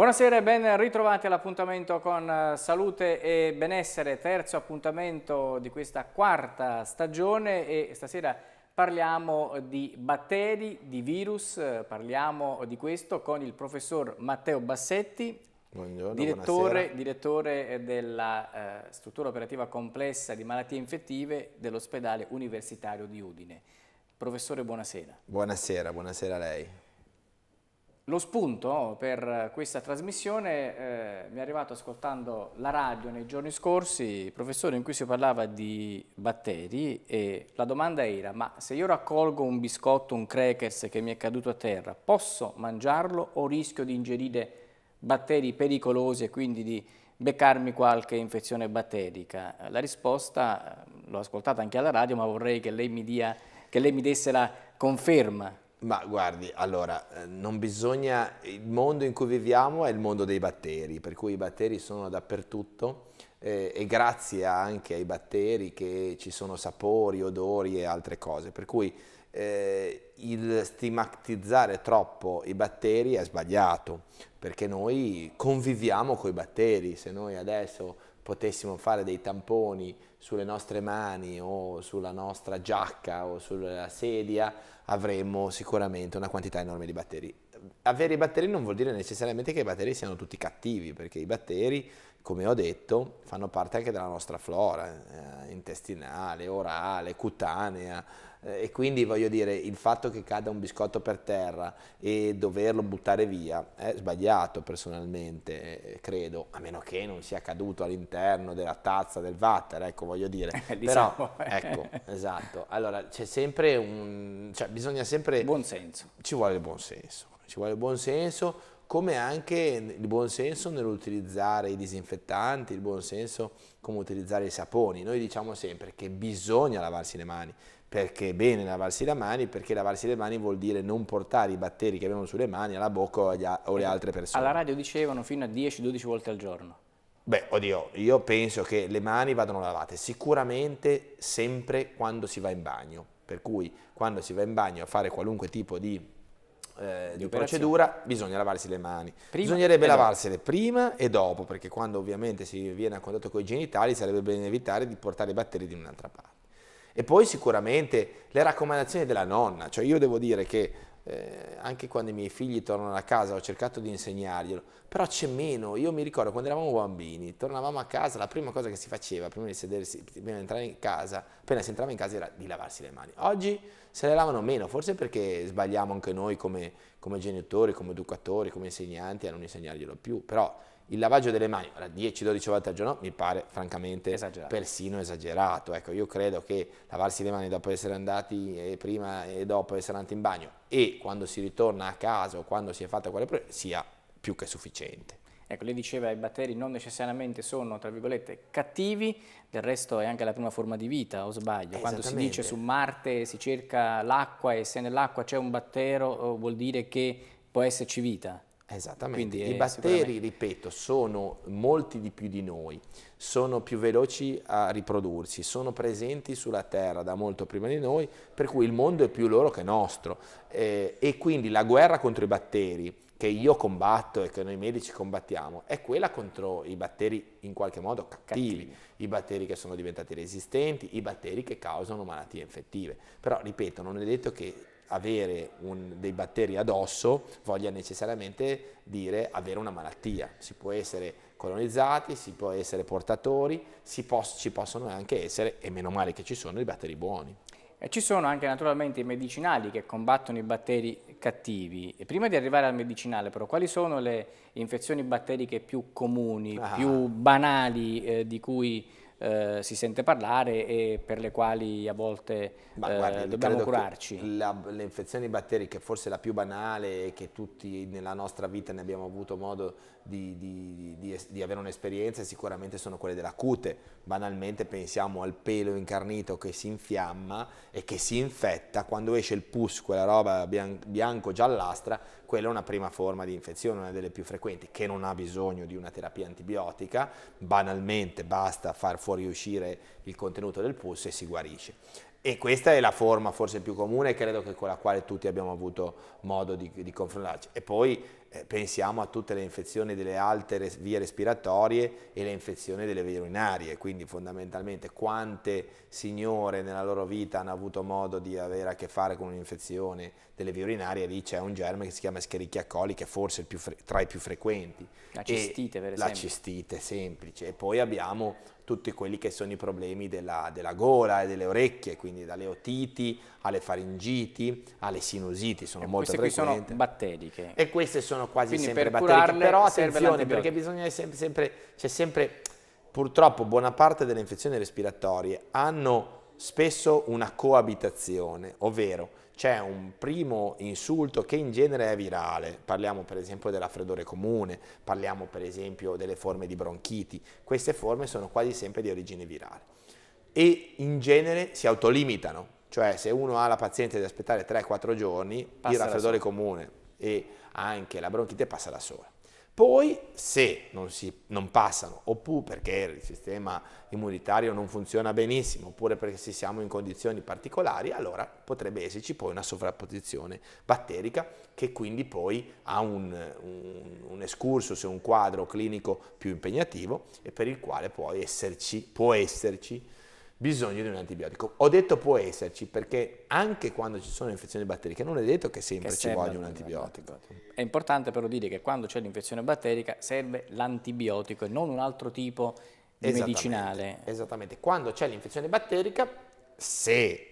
Buonasera e ben ritrovati all'appuntamento con eh, Salute e Benessere, terzo appuntamento di questa quarta stagione e stasera parliamo di batteri, di virus, eh, parliamo di questo con il professor Matteo Bassetti, Buongiorno, direttore, direttore, della eh, struttura operativa complessa di malattie infettive dell'ospedale universitario di Udine. Professore, buonasera. Buonasera, buonasera a lei. Lo spunto per questa trasmissione eh, mi è arrivato ascoltando la radio nei giorni scorsi, professore, in cui si parlava di batteri e la domanda era ma se io raccolgo un biscotto, un crackers che mi è caduto a terra, posso mangiarlo o rischio di ingerire batteri pericolosi e quindi di beccarmi qualche infezione batterica? La risposta eh, l'ho ascoltata anche alla radio ma vorrei che lei mi, dia, che lei mi desse la conferma. Ma guardi, allora, eh, non bisogna, il mondo in cui viviamo è il mondo dei batteri, per cui i batteri sono dappertutto eh, e grazie anche ai batteri che ci sono sapori, odori e altre cose, per cui eh, il stigmatizzare troppo i batteri è sbagliato, perché noi conviviamo con i batteri, se noi adesso potessimo fare dei tamponi sulle nostre mani o sulla nostra giacca o sulla sedia, avremmo sicuramente una quantità enorme di batteri. Avere i batteri non vuol dire necessariamente che i batteri siano tutti cattivi, perché i batteri, come ho detto, fanno parte anche della nostra flora eh, intestinale, orale, cutanea, eh, e quindi voglio dire il fatto che cada un biscotto per terra e doverlo buttare via è sbagliato personalmente eh, credo a meno che non sia caduto all'interno della tazza del water ecco voglio dire eh, diciamo, però ecco esatto allora c'è sempre un cioè bisogna sempre buon senso ci vuole il buon senso ci vuole il buon senso come anche il buon senso nell'utilizzare i disinfettanti, il buon senso come utilizzare i saponi. Noi diciamo sempre che bisogna lavarsi le mani, perché è bene lavarsi le mani, perché lavarsi le mani vuol dire non portare i batteri che abbiamo sulle mani alla bocca o, a, o alle esatto. altre persone. Alla radio dicevano fino a 10-12 volte al giorno. Beh, oddio, io penso che le mani vadano lavate sicuramente sempre quando si va in bagno, per cui quando si va in bagno a fare qualunque tipo di eh, di, di procedura bisogna lavarsi le mani. Prima Bisognerebbe esatto. lavarsele dopo. prima e dopo, perché quando ovviamente si viene a contatto con i genitali sarebbe bene evitare di portare i batteri di un'altra parte. E poi sicuramente le raccomandazioni della nonna, cioè io devo dire che eh, anche quando i miei figli tornano a casa ho cercato di insegnarglielo, però c'è meno. Io mi ricordo quando eravamo bambini, tornavamo a casa, la prima cosa che si faceva prima di sedersi, prima di entrare in casa, appena si entrava in casa era di lavarsi le mani. Oggi se le lavano meno, forse perché sbagliamo anche noi come, come genitori, come educatori, come insegnanti a non insegnarglielo più, però il lavaggio delle mani, 10-12 volte al giorno, mi pare francamente esagerato. persino esagerato. Ecco, io credo che lavarsi le mani dopo essere andati e eh, prima e dopo essere andati in bagno e quando si ritorna a casa o quando si è fatta quale problema sia più che sufficiente. Ecco, lei diceva che i batteri non necessariamente sono, tra virgolette, cattivi, del resto è anche la prima forma di vita, o sbaglio? Quando si dice su Marte si cerca l'acqua e se nell'acqua c'è un battero vuol dire che può esserci vita. Esattamente, Quindi i batteri, sicuramente... ripeto, sono molti di più di noi, sono più veloci a riprodursi, sono presenti sulla Terra da molto prima di noi, per cui il mondo è più loro che nostro. Eh, e quindi la guerra contro i batteri, che io combatto e che noi medici combattiamo è quella contro i batteri in qualche modo cattivi, cattivi, i batteri che sono diventati resistenti, i batteri che causano malattie infettive. Però ripeto, non è detto che avere un, dei batteri addosso voglia necessariamente dire avere una malattia. Si può essere colonizzati, si può essere portatori, pos ci possono anche essere, e meno male che ci sono, i batteri buoni. E ci sono anche naturalmente i medicinali che combattono i batteri cattivi. E prima di arrivare al medicinale però, quali sono le infezioni batteriche più comuni, ah. più banali eh, di cui eh, si sente parlare e per le quali a volte eh, guardi, dobbiamo curarci. La, le infezioni batteriche, forse la più banale e che tutti nella nostra vita ne abbiamo avuto modo di, di, di, di avere un'esperienza, sicuramente sono quelle della cute. Banalmente pensiamo al pelo incarnito che si infiamma e che si infetta, quando esce il pus, quella roba bian, bianco-giallastra, quella è una prima forma di infezione, una delle più frequenti, che non ha bisogno di una terapia antibiotica, banalmente basta far fuoriuscire il contenuto del polso e si guarisce. E questa è la forma forse più comune, credo che con la quale tutti abbiamo avuto modo di, di confrontarci. E poi eh, pensiamo a tutte le infezioni delle alte res vie respiratorie e le infezioni delle vie urinarie, quindi fondamentalmente quante signore nella loro vita hanno avuto modo di avere a che fare con un'infezione delle vie urinarie, lì c'è un germe che si chiama Escherichia coli che è forse tra i più frequenti. La cistite, e per esempio. La cistite, semplice. E poi abbiamo tutti quelli che sono i problemi della, della, gola e delle orecchie, quindi dalle otiti alle faringiti, alle sinusiti, sono e molto frequenti. Queste sono batteriche. E queste sono sono quasi Quindi sempre per batteriche, però attenzione perché bisogna sempre, sempre, c'è sempre, purtroppo buona parte delle infezioni respiratorie hanno spesso una coabitazione, ovvero c'è un primo insulto che in genere è virale, parliamo per esempio del raffreddore comune, parliamo per esempio delle forme di bronchiti, queste forme sono quasi sempre di origine virale e in genere si autolimitano, cioè se uno ha la pazienza di aspettare 3-4 giorni, Passa il raffreddore comune e anche la bronchite passa da sola. Poi, se non, si, non passano, oppure perché il sistema immunitario non funziona benissimo, oppure perché se siamo in condizioni particolari, allora potrebbe esserci poi una sovrapposizione batterica che quindi poi ha un, un, un escursus, un quadro clinico più impegnativo e per il quale può esserci, può esserci bisogno di un antibiotico. Ho detto può esserci perché anche quando ci sono infezioni batteriche non è detto che sempre che ci voglia un antibiotico. È importante però dire che quando c'è l'infezione batterica serve l'antibiotico e non un altro tipo di esattamente, medicinale. Esattamente, quando c'è l'infezione batterica se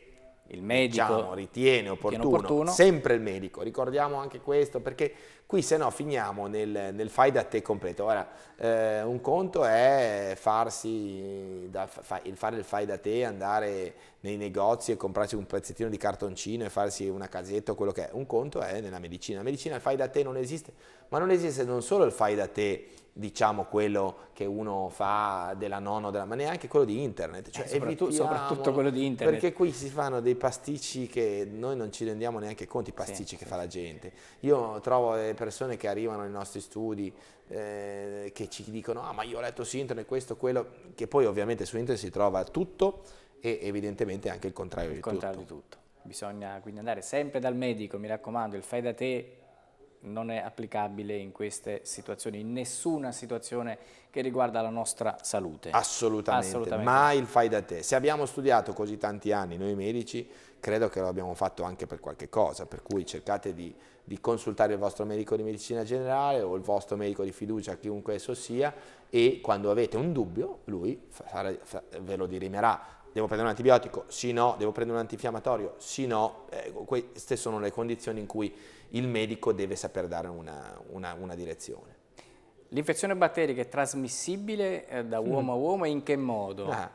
il medico diciamo, ritiene opportuno, opportuno, sempre il medico, ricordiamo anche questo perché qui se no finiamo nel, nel fai da te completo. Ora, eh, un conto è farsi da, fa, il fare il fai da te, andare nei negozi e comprarsi un pezzettino di cartoncino e farsi una casetta o quello che è, un conto è nella medicina. La medicina il fai da te non esiste, ma non esiste non solo il fai da te diciamo quello che uno fa della nonno, della, ma neanche quello di internet. Cioè, eh, soprattutto, soprattutto, quello di internet. Perché qui si fanno dei pasticci che noi non ci rendiamo neanche conto, i pasticci sì, che sì, fa sì. la gente. Io trovo delle eh, persone che arrivano nei nostri studi eh, che ci dicono, ah ma io ho letto su internet questo, quello, che poi ovviamente su internet si trova tutto e evidentemente anche il contrario, il di, contrario tutto. di tutto. Bisogna quindi andare sempre dal medico, mi raccomando, il fai da te non è applicabile in queste situazioni, in nessuna situazione che riguarda la nostra salute. Assolutamente, Assolutamente. mai il fai da te. Se abbiamo studiato così tanti anni noi medici, credo che lo abbiamo fatto anche per qualche cosa, per cui cercate di, di consultare il vostro medico di medicina generale o il vostro medico di fiducia, chiunque esso sia, e quando avete un dubbio lui ve lo dirimerà devo prendere un antibiotico? Sì, no. Devo prendere un antinfiammatorio? Sì, no. Eh, ecco, queste sono le condizioni in cui il medico deve saper dare una, una, una direzione. L'infezione batterica è trasmissibile eh, da mm. uomo mm. a uomo e in che modo? Ah,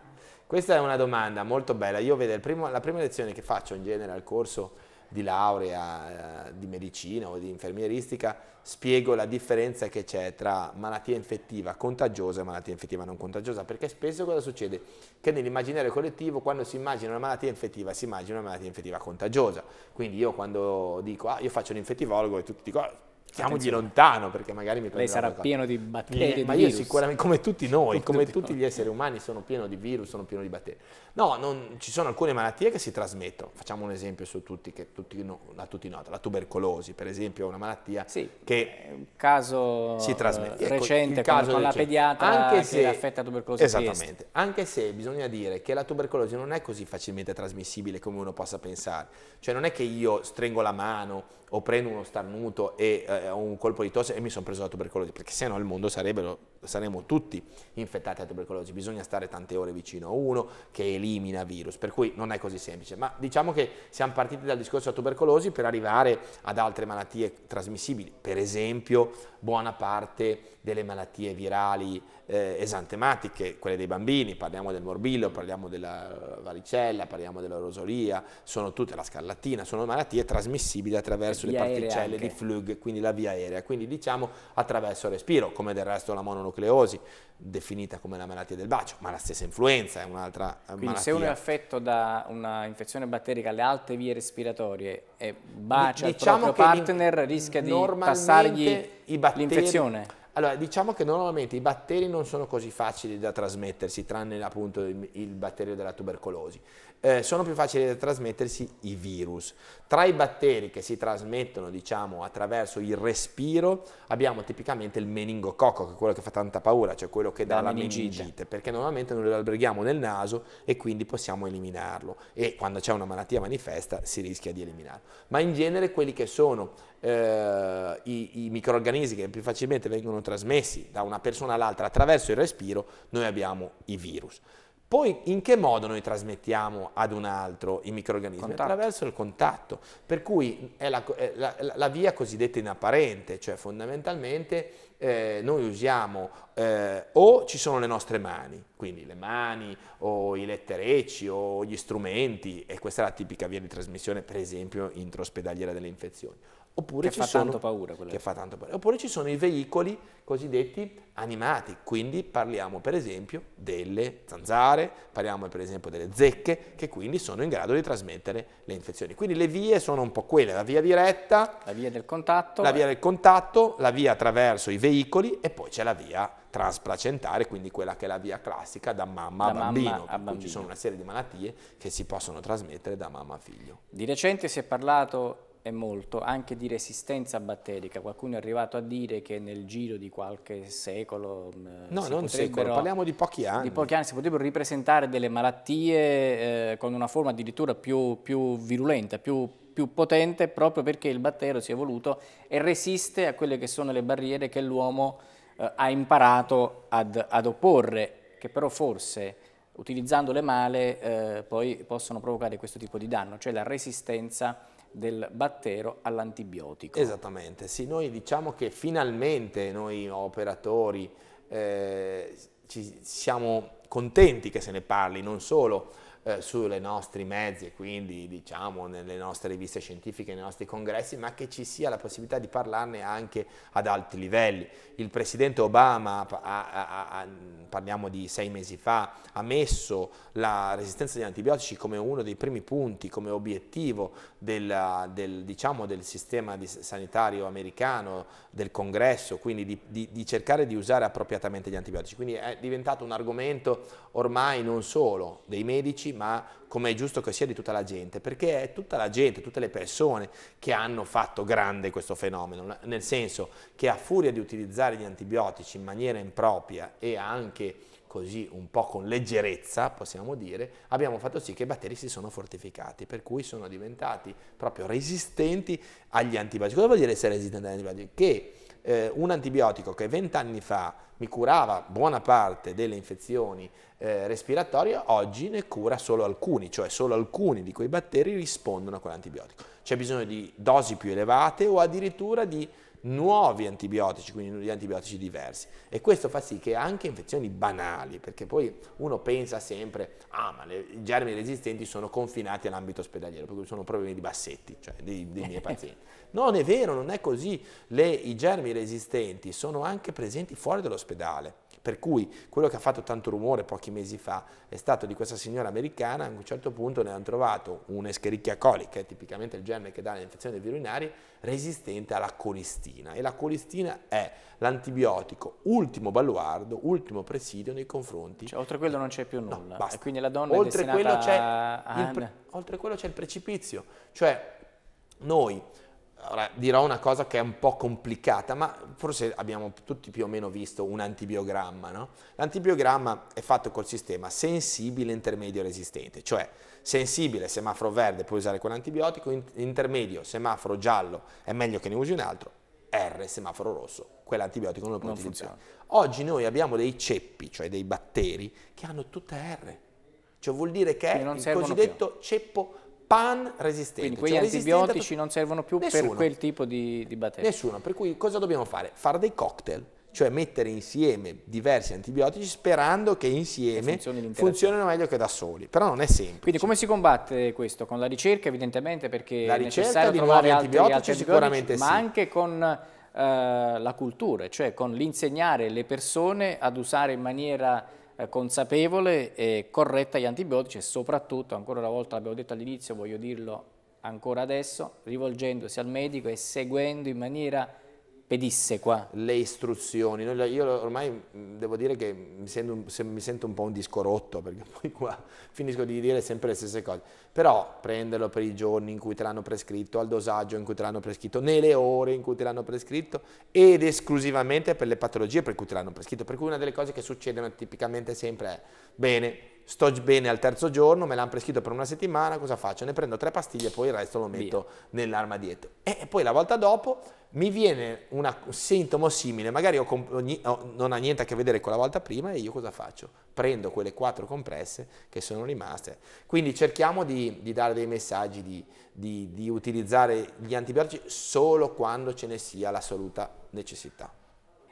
questa è una domanda molto bella. Io vedo primo, la prima lezione che faccio in genere al corso di laurea eh, di medicina o di infermieristica spiego la differenza che c'è tra malattia infettiva contagiosa e malattia infettiva non contagiosa, perché spesso cosa succede? Che nell'immaginario collettivo quando si immagina una malattia infettiva si immagina una malattia infettiva contagiosa, quindi io quando dico ah, io faccio l'infettivologo e tutti dicono ah, stiamo di lontano perché magari mi Lei sarà pieno di batteri. Eh, ma io virus. sicuramente, come tutti noi, come, come tutti, tutti gli esseri umani, sono pieno di virus, sono pieno di batteri. No, non, ci sono alcune malattie che si trasmettono. Facciamo un esempio su tutti, che tutti, no, a tutti nota. La tubercolosi, per esempio, è una malattia sì, che un caso si trasmette. Eh, ecco, recente ecco, caso con, la pediatra anche se, affetta la tubercolosi. Esattamente. Anche se bisogna dire che la tubercolosi non è così facilmente trasmissibile come uno possa pensare. Cioè non è che io stringo la mano o prendo uno starnuto e eh, un colpo di tosse e mi sono preso la tubercolosi, perché sennò no il mondo sarebbero saremo tutti infettati da tubercolosi, bisogna stare tante ore vicino a uno che elimina virus, per cui non è così semplice, ma diciamo che siamo partiti dal discorso della tubercolosi per arrivare ad altre malattie trasmissibili, per esempio buona parte delle malattie virali eh, esantematiche, quelle dei bambini, parliamo del morbillo, parliamo della varicella, parliamo della rosolia, sono tutte la scarlattina, sono malattie trasmissibili attraverso le particelle di flug, quindi la via aerea, quindi diciamo attraverso il respiro, come del resto la mononucleosi mononucleosi, definita come la malattia del bacio, ma la stessa influenza è un'altra malattia. Quindi se uno è affetto da una infezione batterica alle alte vie respiratorie e bacia diciamo il proprio partner, rischia di passargli l'infezione? Allora, diciamo che normalmente i batteri non sono così facili da trasmettersi, tranne appunto il, il batterio della tubercolosi eh, sono più facili da trasmettersi i virus. Tra i batteri che si trasmettono diciamo, attraverso il respiro abbiamo tipicamente il meningococco, che è quello che fa tanta paura, cioè quello che dà la, la meningite. meningite. perché normalmente noi lo alberghiamo nel naso e quindi possiamo eliminarlo e quando c'è una malattia manifesta si rischia di eliminarlo. Ma in genere quelli che sono eh, i, i microorganismi che più facilmente vengono trasmessi da una persona all'altra attraverso il respiro, noi abbiamo i virus. Poi in che modo noi trasmettiamo ad un altro i microorganismi? Contatto. Attraverso il contatto, per cui è la, è la, la via cosiddetta inapparente, cioè fondamentalmente eh, noi usiamo eh, o ci sono le nostre mani, quindi le mani o i letterecci o gli strumenti, e questa è la tipica via di trasmissione per esempio ospedaliera delle infezioni, Oppure che, fa sono, paura, che fa tanto paura. Oppure ci sono i veicoli cosiddetti animati, quindi parliamo per esempio delle zanzare, parliamo per esempio delle zecche, che quindi sono in grado di trasmettere le infezioni. Quindi le vie sono un po' quelle, la via diretta, la via del contatto, la eh. via, del contatto, la via attraverso i veicoli e poi c'è la via transplacentare, quindi quella che è la via classica da mamma da a bambino, mamma a bambino. ci sono una serie di malattie che si possono trasmettere da mamma a figlio. Di recente si è parlato è molto, anche di resistenza batterica. Qualcuno è arrivato a dire che nel giro di qualche secolo... Mm, no, si non secolo, parliamo di pochi anni. Di pochi anni si potrebbero ripresentare delle malattie eh, con una forma addirittura più, più virulenta, più, più potente, proprio perché il battero si è evoluto e resiste a quelle che sono le barriere che l'uomo eh, ha imparato ad, ad opporre, che però forse utilizzandole male eh, poi possono provocare questo tipo di danno, cioè la resistenza del battero all'antibiotico. Esattamente, sì, noi diciamo che finalmente noi operatori eh, ci siamo contenti che se ne parli, non solo eh, sui nostri mezzi e quindi diciamo nelle nostre riviste scientifiche, nei nostri congressi, ma che ci sia la possibilità di parlarne anche ad alti livelli. Il presidente Obama, a, a, a, parliamo di sei mesi fa, ha messo la resistenza agli antibiotici come uno dei primi punti, come obiettivo del, del, diciamo, del sistema sanitario americano, del congresso, quindi di, di, di cercare di usare appropriatamente gli antibiotici. Quindi è diventato un argomento ormai non solo dei medici, ma come è giusto che sia di tutta la gente, perché è tutta la gente, tutte le persone che hanno fatto grande questo fenomeno, nel senso che a furia di utilizzare gli antibiotici in maniera impropria e anche così un po' con leggerezza, possiamo dire, abbiamo fatto sì che i batteri si sono fortificati, per cui sono diventati proprio resistenti agli antibiotici. Cosa vuol dire essere resistenti agli antibiotici? Che eh, un antibiotico che vent'anni fa mi curava buona parte delle infezioni eh, respiratorie, oggi ne cura solo alcuni, cioè solo alcuni di quei batteri rispondono a quell'antibiotico. C'è bisogno di dosi più elevate o addirittura di nuovi antibiotici, quindi degli antibiotici diversi. E questo fa sì che anche infezioni banali, perché poi uno pensa sempre, ah ma le, i germi resistenti sono confinati all'ambito ospedaliero, perché sono problemi di bassetti, cioè dei, dei miei pazienti. Non è vero, non è così. Le, I germi resistenti sono anche presenti fuori dall'ospedale per cui quello che ha fatto tanto rumore pochi mesi fa è stato di questa signora americana, a un certo punto ne hanno trovato un'escherichia coli, che è tipicamente il germe che dà le infezioni virinarie, resistente alla colistina. E la colistina è l'antibiotico ultimo baluardo, ultimo presidio nei confronti. Cioè, oltre quello non c'è più nulla. No, e quindi la donna oltre è destinata quello c'è a... il pre... Oltre quello c'è il precipizio. Cioè noi Ora, dirò una cosa che è un po' complicata, ma forse abbiamo tutti più o meno visto un antibiogramma. No? L'antibiogramma è fatto col sistema sensibile, intermedio, resistente, cioè sensibile, semaforo verde, puoi usare quell'antibiotico, intermedio, semaforo giallo, è meglio che ne usi un altro, R, semaforo rosso, quell'antibiotico non lo puoi non utilizzare. Funziona. Oggi noi abbiamo dei ceppi, cioè dei batteri, che hanno tutte R, cioè vuol dire che, che è il cosiddetto più. ceppo pan resistente. Quindi quegli cioè antibiotici non servono più nessuno, per quel tipo di, di batteri? Nessuno, per cui cosa dobbiamo fare? Fare dei cocktail, cioè mettere insieme diversi antibiotici sperando che insieme funzionino meglio che da soli, però non è semplice. Quindi come si combatte questo? Con la ricerca evidentemente perché la è necessario di trovare nuovi antibiotici, altri, altri sicuramente ma sì. anche con eh, la cultura, cioè con l'insegnare le persone ad usare in maniera eh, consapevole e corretta agli antibiotici e soprattutto, ancora una volta l'abbiamo detto all'inizio, voglio dirlo ancora adesso, rivolgendosi al medico e seguendo in maniera spedisse qua. Le istruzioni, io ormai devo dire che mi sento, mi sento un po' un disco rotto perché poi qua finisco di dire sempre le stesse cose, però prenderlo per i giorni in cui te l'hanno prescritto, al dosaggio in cui te l'hanno prescritto, nelle ore in cui te l'hanno prescritto ed esclusivamente per le patologie per cui te l'hanno prescritto, per cui una delle cose che succedono tipicamente sempre è bene sto bene al terzo giorno, me l'hanno prescritto per una settimana, cosa faccio? Ne prendo tre pastiglie e poi il resto lo metto nell'armadietto. E poi la volta dopo mi viene un sintomo simile, magari ogni, no, non ha niente a che vedere con la volta prima e io cosa faccio? Prendo quelle quattro compresse che sono rimaste. Quindi cerchiamo di, di dare dei messaggi, di, di, di utilizzare gli antibiotici solo quando ce ne sia l'assoluta necessità.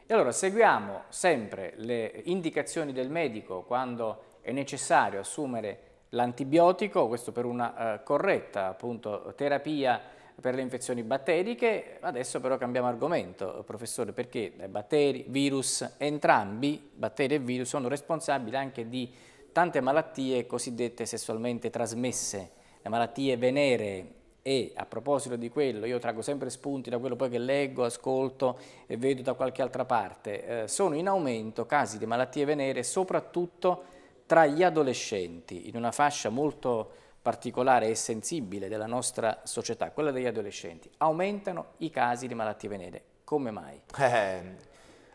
E allora seguiamo sempre le indicazioni del medico quando è necessario assumere l'antibiotico, questo per una eh, corretta appunto, terapia per le infezioni batteriche. Adesso però cambiamo argomento, professore, perché batteri, virus, entrambi, batteri e virus, sono responsabili anche di tante malattie cosiddette sessualmente trasmesse, le malattie venere e a proposito di quello, io trago sempre spunti da quello poi che leggo, ascolto e vedo da qualche altra parte, eh, sono in aumento casi di malattie venere soprattutto tra gli adolescenti, in una fascia molto particolare e sensibile della nostra società, quella degli adolescenti, aumentano i casi di malattie venere. Come mai? Eh,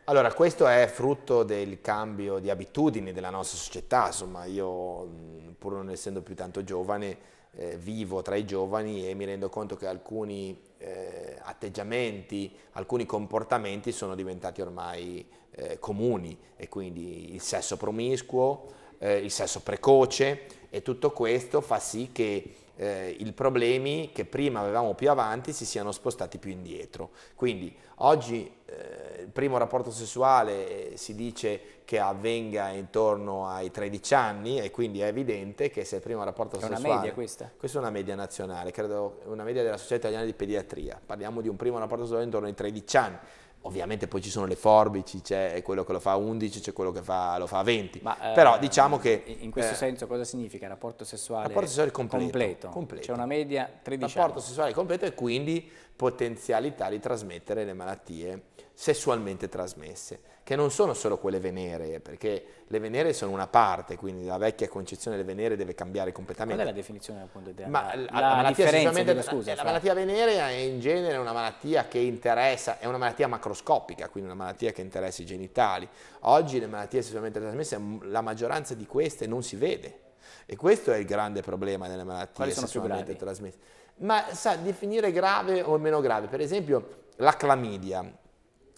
allora, questo è frutto del cambio di abitudini della nostra società, insomma, io mm, pur non essendo più tanto giovane, eh, vivo tra i giovani e mi rendo conto che alcuni eh, atteggiamenti, alcuni comportamenti sono diventati ormai eh, comuni e quindi il sesso promiscuo, eh, il sesso precoce e tutto questo fa sì che eh, i problemi che prima avevamo più avanti si siano spostati più indietro. Quindi oggi eh, il primo rapporto sessuale eh, si dice che avvenga intorno ai 13 anni e quindi è evidente che se il primo rapporto è sessuale... È una media questa? Questa è una media nazionale, credo una media della Società Italiana di Pediatria. Parliamo di un primo rapporto sessuale intorno ai 13 anni. Ovviamente poi ci sono le forbici, c'è quello che lo fa a 11, c'è quello che fa, lo fa a 20. Ma, Però eh, diciamo che... In questo eh, senso cosa significa rapporto sessuale, rapporto sessuale completo, completo. completo. C'è una media 13 Rapporto anni. sessuale completo e quindi potenzialità di trasmettere le malattie sessualmente trasmesse, che non sono solo quelle venere, perché le venere sono una parte, quindi la vecchia concezione delle venere deve cambiare completamente. Qual è la definizione appunto della Ma la, la, la malattia sessualmente trasmessa? la, fra... malattia venerea è in genere una malattia che interessa, è una malattia macroscopica, quindi una malattia che interessa i genitali. Oggi le malattie sessualmente trasmesse, la maggioranza di queste non si vede. E questo è il grande problema delle malattie sessualmente trasmesse. Ma sa definire grave o meno grave, per esempio la clamidia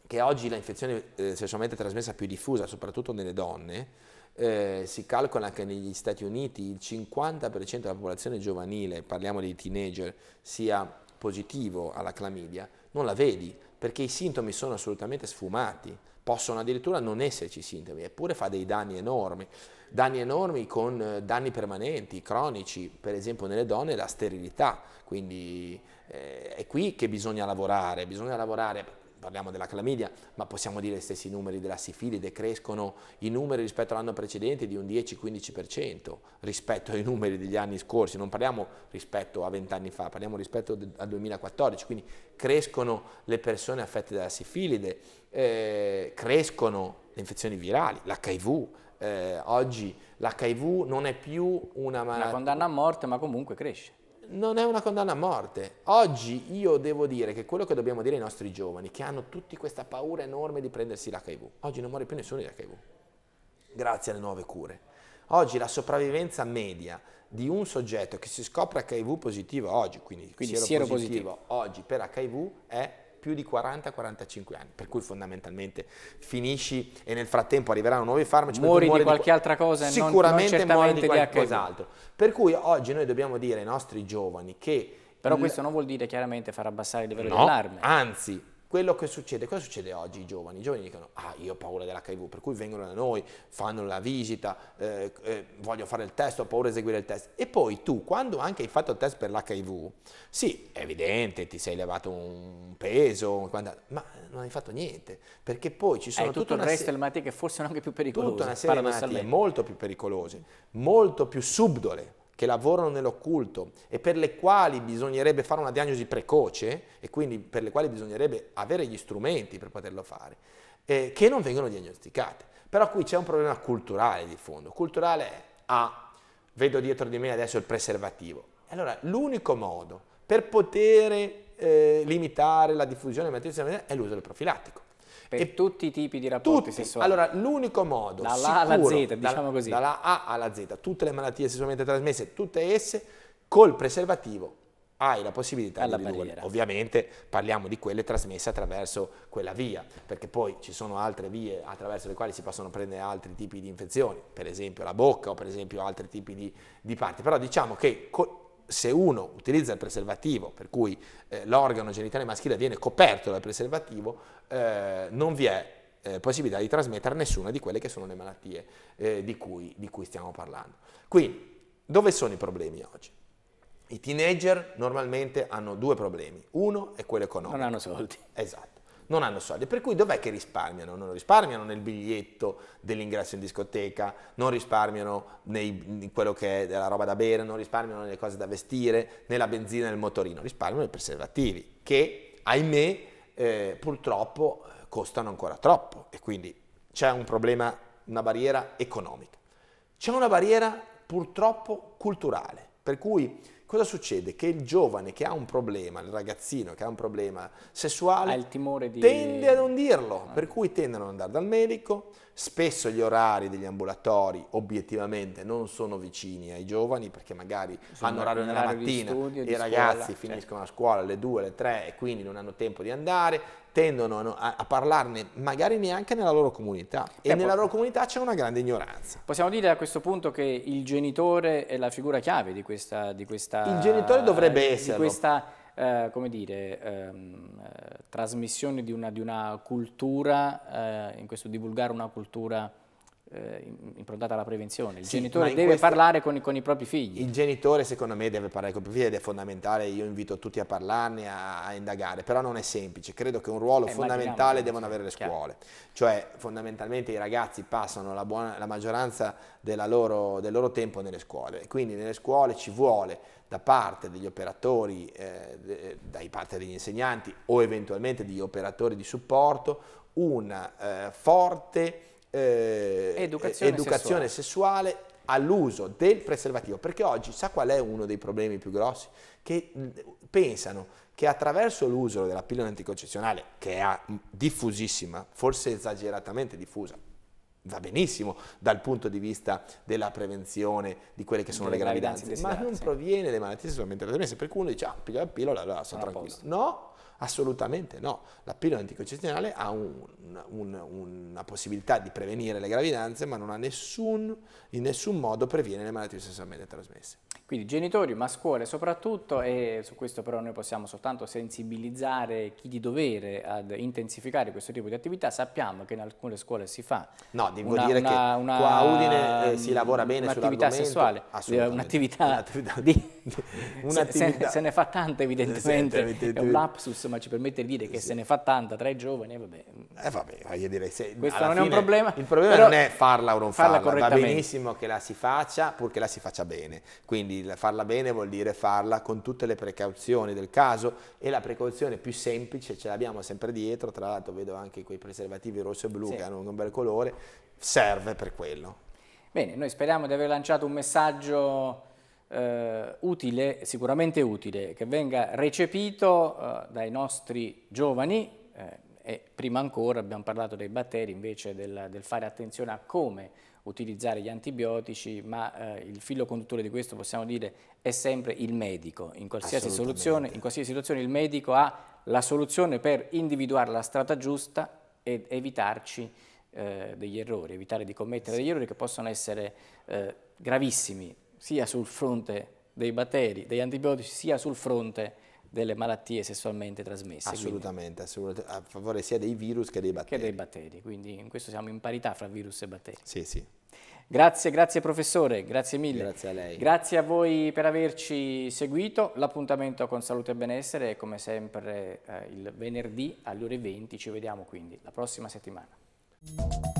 che oggi l'infezione eh, sessualmente trasmessa più diffusa, soprattutto nelle donne, eh, si calcola che negli Stati Uniti il 50% della popolazione giovanile, parliamo di teenager, sia positivo alla clamidia, non la vedi perché i sintomi sono assolutamente sfumati, possono addirittura non esserci sintomi, eppure fa dei danni enormi, danni enormi con eh, danni permanenti, cronici, per esempio nelle donne la sterilità, quindi eh, è qui che bisogna lavorare, bisogna lavorare parliamo della clamidia, ma possiamo dire gli stessi numeri della sifilide, crescono i numeri rispetto all'anno precedente di un 10-15% rispetto ai numeri degli anni scorsi, non parliamo rispetto a 20 anni fa, parliamo rispetto al 2014, quindi crescono le persone affette dalla sifilide, eh, crescono le infezioni virali, l'HIV, eh, oggi l'HIV non è più una malattia. Una condanna a morte, ma comunque cresce non è una condanna a morte. Oggi io devo dire che quello che dobbiamo dire ai nostri giovani, che hanno tutti questa paura enorme di prendersi l'HIV, oggi non muore più nessuno di HIV, grazie alle nuove cure. Oggi la sopravvivenza media di un soggetto che si scopre HIV positivo oggi, quindi, quindi sieropositivo, positivo oggi per HIV è più di 40-45 anni, per cui fondamentalmente finisci e nel frattempo arriveranno nuovi farmaci. Muori, di qualche di... altra cosa, sicuramente non, non muori di qualcos'altro. Per cui oggi noi dobbiamo dire ai nostri giovani che... Però questo non vuol dire chiaramente far abbassare il livello no, di allarme. Anzi, quello che succede, cosa succede oggi ai giovani? I giovani dicono, ah io ho paura dell'HIV, per cui vengono da noi, fanno la visita, eh, eh, voglio fare il test, ho paura di eseguire il test. E poi tu, quando anche hai fatto il test per l'HIV, sì, è evidente, ti sei levato un peso, ma non hai fatto niente, perché poi ci sono... È eh, tutto il resto delle malattie che forse sono anche più pericolose. Tutta una serie di malattie molto più pericolose, molto più subdole, che lavorano nell'occulto e per le quali bisognerebbe fare una diagnosi precoce e quindi per le quali bisognerebbe avere gli strumenti per poterlo fare, eh, che non vengono diagnosticate. Però qui c'è un problema culturale di fondo. Culturale è, ah, vedo dietro di me adesso il preservativo. Allora, l'unico modo per poter eh, limitare la diffusione della malattia è l'uso del profilattico. Per e tutti i tipi di rapporti tutti. sessuali. Allora, l'unico modo dalla sicuro, A alla Z, diciamo così. Dalla A alla Z, tutte le malattie sessualmente trasmesse, tutte esse, col preservativo hai la possibilità Alla di ridurre. Ovviamente parliamo di quelle trasmesse attraverso quella via, perché poi ci sono altre vie attraverso le quali si possono prendere altri tipi di infezioni, per esempio la bocca o per esempio altri tipi di, di parti. Però diciamo che se uno utilizza il preservativo, per cui eh, l'organo genitale maschile viene coperto dal preservativo, eh, non vi è eh, possibilità di trasmettere nessuna di quelle che sono le malattie eh, di cui, di cui stiamo parlando. Quindi, dove sono i problemi oggi? I teenager normalmente hanno due problemi. Uno è quello economico. Non hanno soldi. Esatto non hanno soldi. Per cui dov'è che risparmiano? Non risparmiano nel biglietto dell'ingresso in discoteca, non risparmiano nei, in quello che è della roba da bere, non risparmiano nelle cose da vestire, nella benzina e nel motorino, risparmiano nei preservativi che, ahimè, eh, purtroppo costano ancora troppo e quindi c'è un problema, una barriera economica. C'è una barriera purtroppo culturale, per cui cosa succede? Che il giovane che ha un problema, il ragazzino che ha un problema sessuale, ha il timore di... tende a non dirlo, ah. per cui tende a non andare dal medico, Spesso gli orari degli ambulatori obiettivamente non sono vicini ai giovani perché magari sono hanno orario nella mattina, studio, i ragazzi scuola, finiscono certo. la scuola alle 2, alle 3 e quindi non hanno tempo di andare, tendono a, a parlarne magari neanche nella loro comunità e nella loro comunità c'è una grande ignoranza. Possiamo dire a questo punto che il genitore è la figura chiave di questa... Di questa il genitore dovrebbe eh, essere. Questa, eh, come dire... Ehm, eh, trasmissione di una, di una cultura, eh, in questo divulgare una cultura eh, improntata alla prevenzione. Il sì, genitore deve questa... parlare con, con, i propri figli. Il genitore secondo me deve parlare con i propri figli ed è fondamentale, io invito tutti a parlarne, a, a indagare, però non è semplice, credo che un ruolo eh, fondamentale devono avere le scuole, chiaro. cioè fondamentalmente i ragazzi passano la, buona, la maggioranza loro, del loro tempo nelle scuole, quindi nelle scuole ci vuole da parte degli operatori, eh, da parte degli insegnanti o eventualmente degli operatori di supporto una eh, forte eh, educazione, educazione sessuale. sessuale all'uso del preservativo, perché oggi sa qual è uno dei problemi più grossi? Che mm, pensano che attraverso l'uso della pillola anticoncezionale, che è mm, diffusissima, forse esageratamente diffusa, va benissimo dal punto di vista della prevenzione di quelle che sono le gravidanze, ma non proviene dalle malattie sessualmente trasmesse, per cui uno dice ah, pillola, pillola, allora sono, sono tranquillo. No, Assolutamente no. La pillola anticoncezionale ha un, un, una possibilità di prevenire le gravidanze, ma non ha nessun, in nessun modo previene le malattie sessualmente trasmesse. Quindi genitori, ma scuole soprattutto, e su questo però noi possiamo soltanto sensibilizzare chi di dovere ad intensificare questo tipo di attività. Sappiamo che in alcune scuole si fa. No, devo una, dire una, che una, qua a Udine eh, si lavora bene sull'attività sessuale, eh, un'attività, un'attività di... un'attività. Se, se, ne fa tanta evidentemente, è un lapsus insomma ci permette di dire che sì. se ne fa tanta tra i giovani, eh, vabbè. Eh vabbè, voglio dire, se, questo non fine, è un problema. Il problema non è farla o non farla, farla va benissimo che la si faccia, purché la si faccia bene. Quindi farla bene vuol dire farla con tutte le precauzioni del caso e la precauzione più semplice ce l'abbiamo sempre dietro, tra l'altro vedo anche quei preservativi rosso e blu sì. che hanno un bel colore, serve per quello. Bene, noi speriamo di aver lanciato un messaggio eh, utile, sicuramente utile, che venga recepito eh, dai nostri giovani eh, e prima ancora abbiamo parlato dei batteri invece del, del fare attenzione a come utilizzare gli antibiotici, ma eh, il filo conduttore di questo possiamo dire è sempre il medico. In qualsiasi, soluzione, in qualsiasi situazione il medico ha la soluzione per individuare la strada giusta ed evitarci eh, degli errori, evitare di commettere sì. degli errori che possono essere eh, gravissimi sia sul fronte dei batteri, degli antibiotici, sia sul fronte delle malattie sessualmente trasmesse. Assolutamente, assolutamente, a favore sia dei virus che dei batteri. Che dei batteri, quindi in questo siamo in parità fra virus e batteri. Sì, sì. Grazie, grazie professore, grazie mille. Grazie a lei. Grazie a voi per averci seguito. L'appuntamento con Salute e Benessere è come sempre eh, il venerdì alle ore 20. Ci vediamo quindi la prossima settimana.